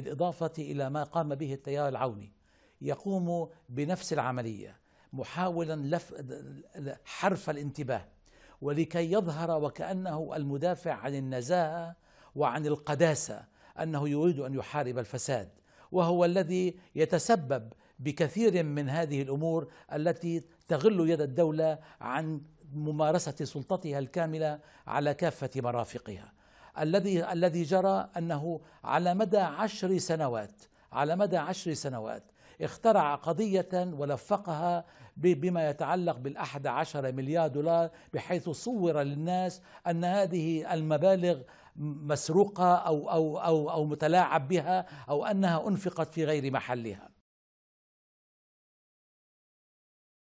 بالإضافة إلى ما قام به التيار العوني يقوم بنفس العملية محاولا لف حرف الانتباه ولكي يظهر وكأنه المدافع عن النزاهة وعن القداسة أنه يريد أن يحارب الفساد وهو الذي يتسبب بكثير من هذه الأمور التي تغل يد الدولة عن ممارسة سلطتها الكاملة على كافة مرافقها الذي الذي جرى انه على مدى عشر سنوات على مدى عشر سنوات اخترع قضية ولفقها بما يتعلق بالأحد عشر مليار دولار بحيث صور للناس أن هذه المبالغ مسروقة أو, أو, أو, أو متلاعب بها أو أنها أنفقت في غير محلها